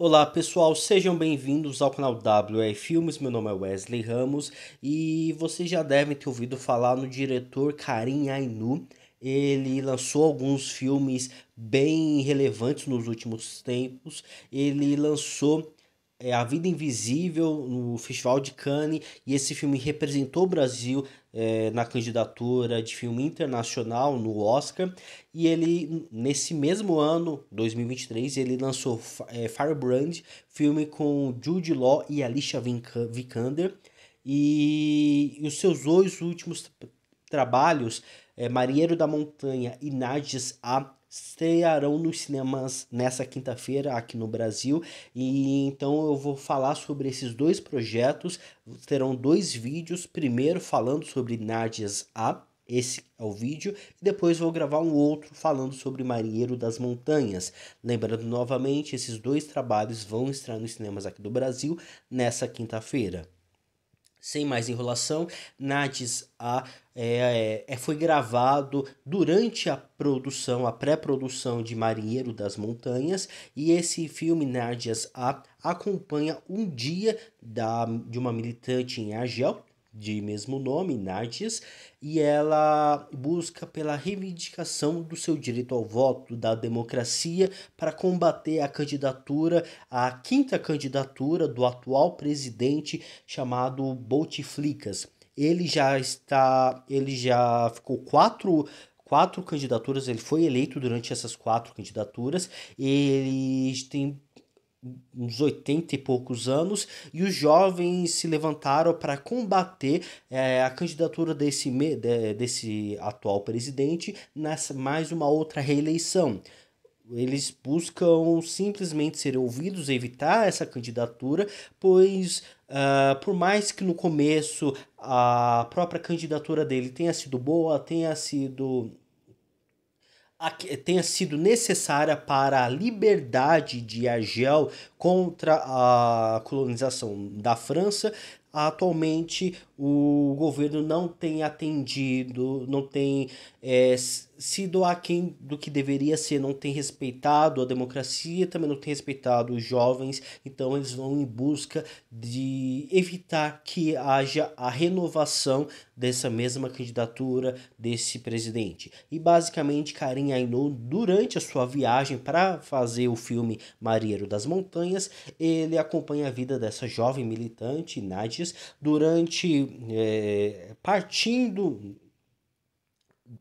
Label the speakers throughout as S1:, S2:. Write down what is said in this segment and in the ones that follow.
S1: Olá pessoal, sejam bem-vindos ao canal WE Filmes. Meu nome é Wesley Ramos e vocês já devem ter ouvido falar no diretor Karim Ainu. Ele lançou alguns filmes bem relevantes nos últimos tempos. Ele lançou é, A Vida Invisível no Festival de Cannes e esse filme representou o Brasil é, na candidatura de filme internacional no Oscar e ele nesse mesmo ano 2023 ele lançou é, Firebrand filme com Jude Law e Alicia Vikander e os seus dois últimos trabalhos é, Marinheiro da Montanha e Nades A estrearão nos cinemas nessa quinta-feira aqui no Brasil e então eu vou falar sobre esses dois projetos terão dois vídeos primeiro falando sobre Nádias A esse é o vídeo e depois vou gravar um outro falando sobre Marinheiro das Montanhas. Lembrando novamente, esses dois trabalhos vão estar nos cinemas aqui do Brasil nessa quinta-feira. Sem mais enrolação, Nadis A é, é, é, foi gravado durante a produção, a pré-produção de Marinheiro das Montanhas, e esse filme, Nardias A, acompanha um dia da, de uma militante em Argel, de mesmo nome, Nardes, e ela busca pela reivindicação do seu direito ao voto, da democracia, para combater a candidatura, a quinta candidatura do atual presidente chamado Bouteflikas. Ele já está, ele já ficou quatro quatro candidaturas, ele foi eleito durante essas quatro candidaturas, ele tem uns 80 e poucos anos, e os jovens se levantaram para combater é, a candidatura desse, de, desse atual presidente nessa mais uma outra reeleição. Eles buscam simplesmente ser ouvidos, evitar essa candidatura, pois, uh, por mais que no começo a própria candidatura dele tenha sido boa, tenha sido tenha sido necessária para a liberdade de Argel contra a colonização da França, Atualmente, o governo não tem atendido, não tem é, sido aquém do que deveria ser, não tem respeitado a democracia, também não tem respeitado os jovens, então eles vão em busca de evitar que haja a renovação dessa mesma candidatura desse presidente. E basicamente, Karim Ainô, durante a sua viagem para fazer o filme Marieiro das Montanhas, ele acompanha a vida dessa jovem militante, Nadia durante é, partindo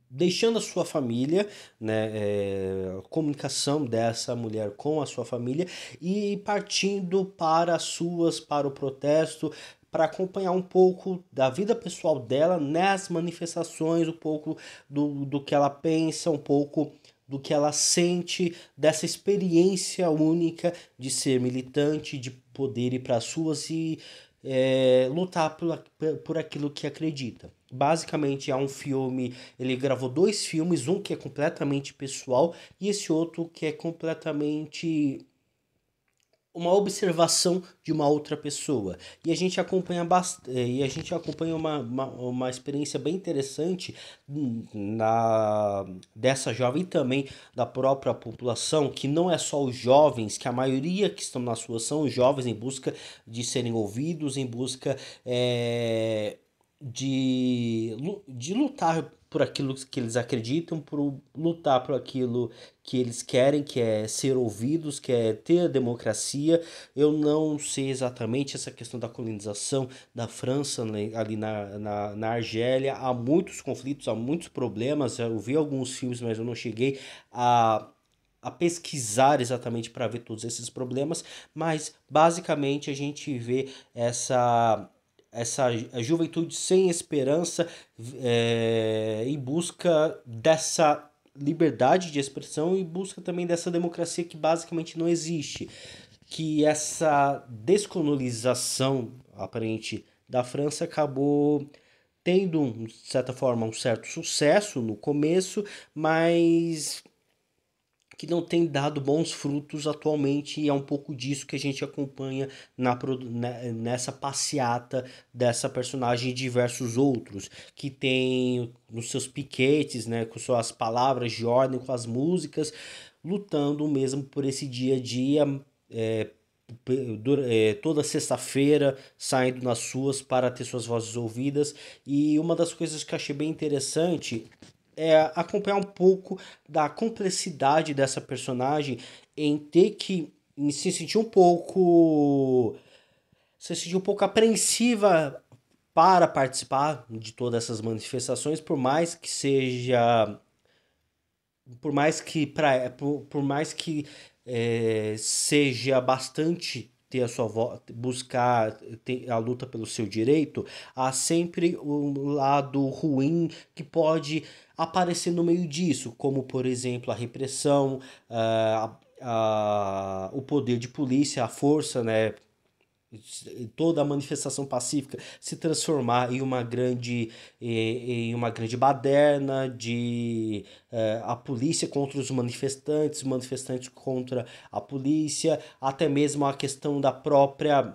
S1: deixando a sua família, né, é, comunicação dessa mulher com a sua família e partindo para as suas, para o protesto, para acompanhar um pouco da vida pessoal dela nas manifestações, um pouco do, do que ela pensa, um pouco do que ela sente, dessa experiência única de ser militante, de poder ir para as suas e é, lutar por, por aquilo que acredita. Basicamente, é um filme. Ele gravou dois filmes, um que é completamente pessoal e esse outro que é completamente uma observação de uma outra pessoa. E a gente acompanha eh, e a gente acompanha uma, uma, uma experiência bem interessante na dessa jovem também da própria população, que não é só os jovens, que a maioria que estão na sua são jovens em busca de serem ouvidos, em busca é, de, de lutar por aquilo que eles acreditam, por lutar por aquilo que eles querem, que é ser ouvidos, que é ter a democracia. Eu não sei exatamente essa questão da colonização da França né, ali na, na, na Argélia. Há muitos conflitos, há muitos problemas. Eu vi alguns filmes, mas eu não cheguei a a pesquisar exatamente para ver todos esses problemas, mas basicamente a gente vê essa essa juventude sem esperança é, em busca dessa liberdade de expressão e busca também dessa democracia que basicamente não existe. Que essa descolonização aparente da França acabou tendo, de certa forma, um certo sucesso no começo, mas que não tem dado bons frutos atualmente e é um pouco disso que a gente acompanha na, né, nessa passeata dessa personagem e diversos outros que tem nos seus piquetes, né, com suas palavras de ordem, com as músicas, lutando mesmo por esse dia a dia. É, é toda sexta-feira saindo nas suas para ter suas vozes ouvidas e uma das coisas que achei bem interessante é, acompanhar um pouco da complexidade dessa personagem em ter que em se sentir um pouco se sentir um pouco apreensiva para participar de todas essas manifestações, por mais que seja por mais que pra, por, por mais que é, seja bastante ter a sua voz, buscar ter a luta pelo seu direito, há sempre um lado ruim que pode aparecer no meio disso, como por exemplo a repressão, ah, a, a, o poder de polícia, a força, né, toda a manifestação pacífica se transformar em uma grande eh, em uma grande baderna de eh, a polícia contra os manifestantes manifestantes contra a polícia até mesmo a questão da própria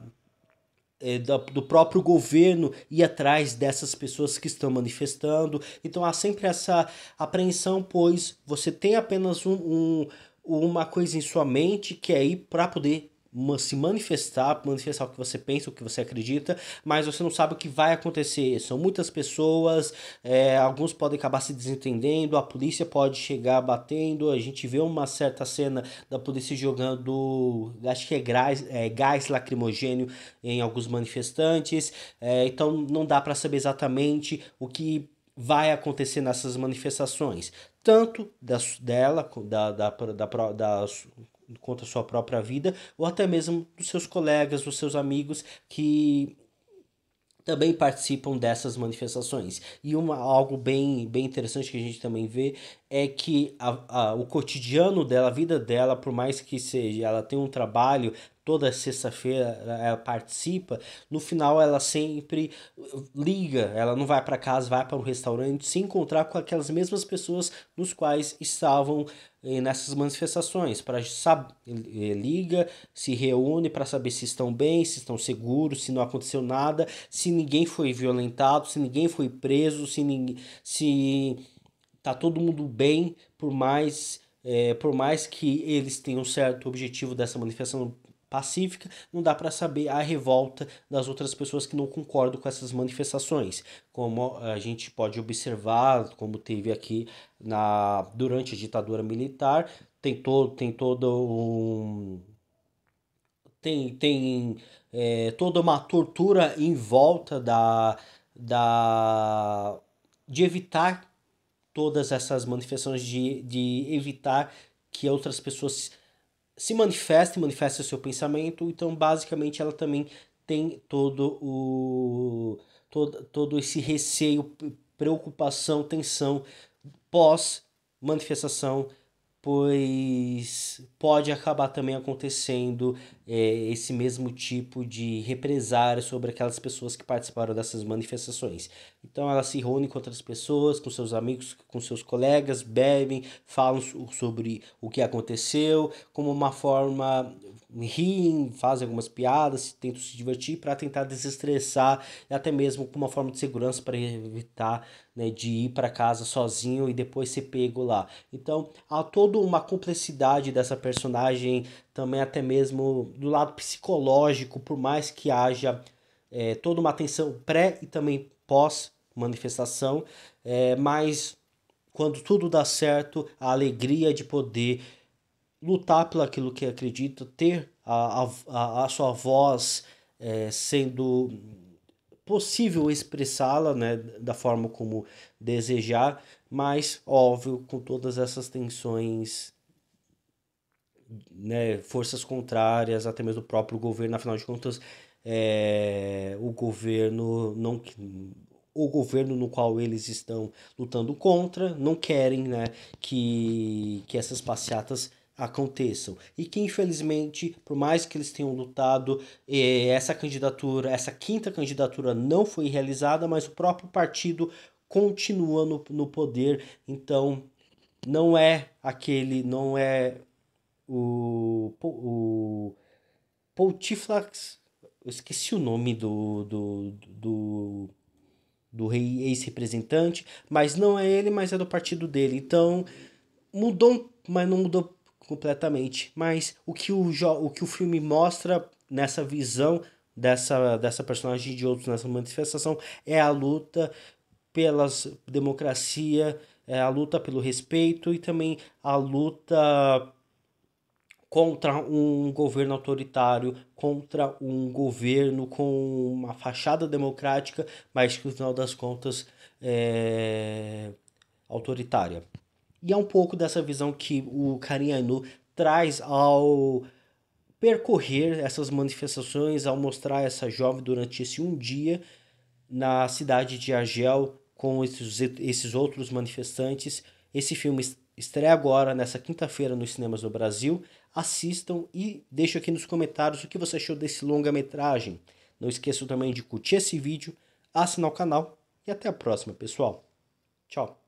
S1: eh, da, do próprio governo ir atrás dessas pessoas que estão manifestando então há sempre essa apreensão pois você tem apenas um, um uma coisa em sua mente que é ir para poder se manifestar, manifestar o que você pensa, o que você acredita, mas você não sabe o que vai acontecer. São muitas pessoas, é, alguns podem acabar se desentendendo, a polícia pode chegar batendo. A gente vê uma certa cena da polícia jogando, acho que é gás, é, gás lacrimogênio em alguns manifestantes. É, então não dá para saber exatamente o que vai acontecer nessas manifestações tanto da, dela, da, da, da, da, contra a sua própria vida, ou até mesmo dos seus colegas, dos seus amigos que também participam dessas manifestações. E uma, algo bem, bem interessante que a gente também vê é que a, a, o cotidiano dela, a vida dela, por mais que seja, ela tem um trabalho, toda sexta-feira ela participa, no final ela sempre liga, ela não vai para casa, vai para um restaurante se encontrar com aquelas mesmas pessoas nos quais estavam eh, nessas manifestações, para eh, liga, se reúne para saber se estão bem, se estão seguros, se não aconteceu nada, se ninguém foi violentado, se ninguém foi preso, se ninguém, se tá todo mundo bem, por mais, é, por mais que eles tenham um certo objetivo dessa manifestação pacífica, não dá para saber a revolta das outras pessoas que não concordam com essas manifestações, como a gente pode observar, como teve aqui na durante a ditadura militar, tem todo tem todo um tem tem é, toda uma tortura em volta da da de evitar todas essas manifestações, de, de evitar que outras pessoas se manifestem, manifestem o seu pensamento. Então, basicamente, ela também tem todo o todo, todo esse receio, preocupação, tensão pós manifestação pois pode acabar também acontecendo é, esse mesmo tipo de represária sobre aquelas pessoas que participaram dessas manifestações. Então elas se reúnem com outras pessoas, com seus amigos, com seus colegas, bebem, falam sobre o que aconteceu, como uma forma riem, fazem algumas piadas, tentam se divertir para tentar desestressar, e até mesmo com uma forma de segurança para evitar né, de ir para casa sozinho e depois ser pego lá. Então há toda uma complexidade dessa personagem, também até mesmo do lado psicológico, por mais que haja é, toda uma atenção pré e também pós manifestação, é, eh, mas quando tudo dá certo, a alegria de poder lutar pelaquilo aquilo que acredita, ter a, a, a sua voz é, sendo possível expressá-la né, da forma como desejar, mas óbvio, com todas essas tensões, né, forças contrárias, até mesmo o próprio governo, afinal de contas, é, o governo não o governo no qual eles estão lutando contra não querem né, que, que essas passeatas aconteçam e que infelizmente por mais que eles tenham lutado eh, essa candidatura essa quinta candidatura não foi realizada mas o próprio partido continua no, no poder então não é aquele não é o o Poutiflax esqueci o nome do do, do do rei ex-representante, mas não é ele, mas é do partido dele. Então mudou, mas não mudou completamente. Mas o que o, o, que o filme mostra nessa visão dessa, dessa personagem de outros nessa manifestação é a luta pela democracia, é a luta pelo respeito e também a luta contra um governo autoritário, contra um governo com uma fachada democrática, mas que no final das contas é autoritária. E é um pouco dessa visão que o Karim Ainu traz ao percorrer essas manifestações, ao mostrar essa jovem durante esse um dia na cidade de Argel com esses, esses outros manifestantes. Esse filme estreia agora, nessa quinta-feira, nos cinemas do Brasil. Assistam e deixe aqui nos comentários o que você achou desse longa-metragem. Não esqueçam também de curtir esse vídeo, assinar o canal e até a próxima, pessoal. Tchau!